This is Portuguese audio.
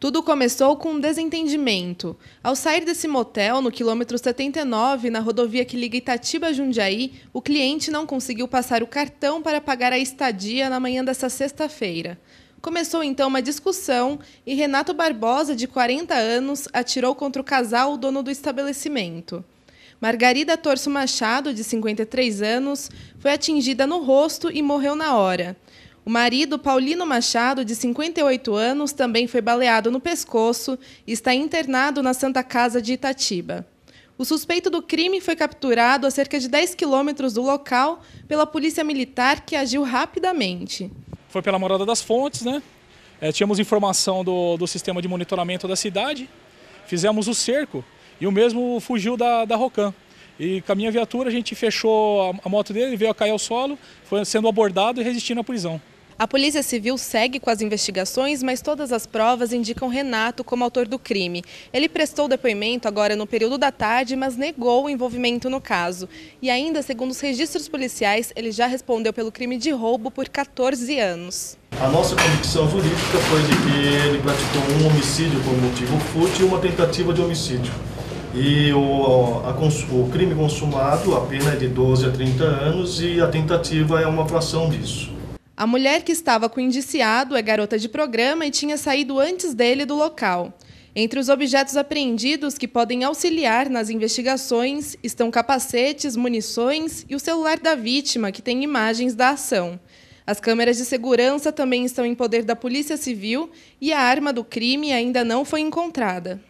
Tudo começou com um desentendimento. Ao sair desse motel, no quilômetro 79, na rodovia que liga Itatiba a Jundiaí, o cliente não conseguiu passar o cartão para pagar a estadia na manhã dessa sexta-feira. Começou então uma discussão e Renato Barbosa, de 40 anos, atirou contra o casal, o dono do estabelecimento. Margarida Torso Machado, de 53 anos, foi atingida no rosto e morreu na hora. O marido, Paulino Machado, de 58 anos, também foi baleado no pescoço e está internado na Santa Casa de Itatiba. O suspeito do crime foi capturado a cerca de 10 quilômetros do local pela polícia militar, que agiu rapidamente. Foi pela Morada das Fontes, né? É, tínhamos informação do, do sistema de monitoramento da cidade, fizemos o cerco e o mesmo fugiu da, da Rocan. E com a minha viatura a gente fechou a, a moto dele, veio a cair ao solo, foi sendo abordado e resistindo à prisão. A Polícia Civil segue com as investigações, mas todas as provas indicam Renato como autor do crime. Ele prestou depoimento agora no período da tarde, mas negou o envolvimento no caso. E ainda, segundo os registros policiais, ele já respondeu pelo crime de roubo por 14 anos. A nossa convicção jurídica foi de que ele praticou um homicídio por motivo fútil e uma tentativa de homicídio. E o, a, o crime consumado, a pena é de 12 a 30 anos e a tentativa é uma fração disso. A mulher que estava com o indiciado é garota de programa e tinha saído antes dele do local. Entre os objetos apreendidos que podem auxiliar nas investigações estão capacetes, munições e o celular da vítima, que tem imagens da ação. As câmeras de segurança também estão em poder da Polícia Civil e a arma do crime ainda não foi encontrada.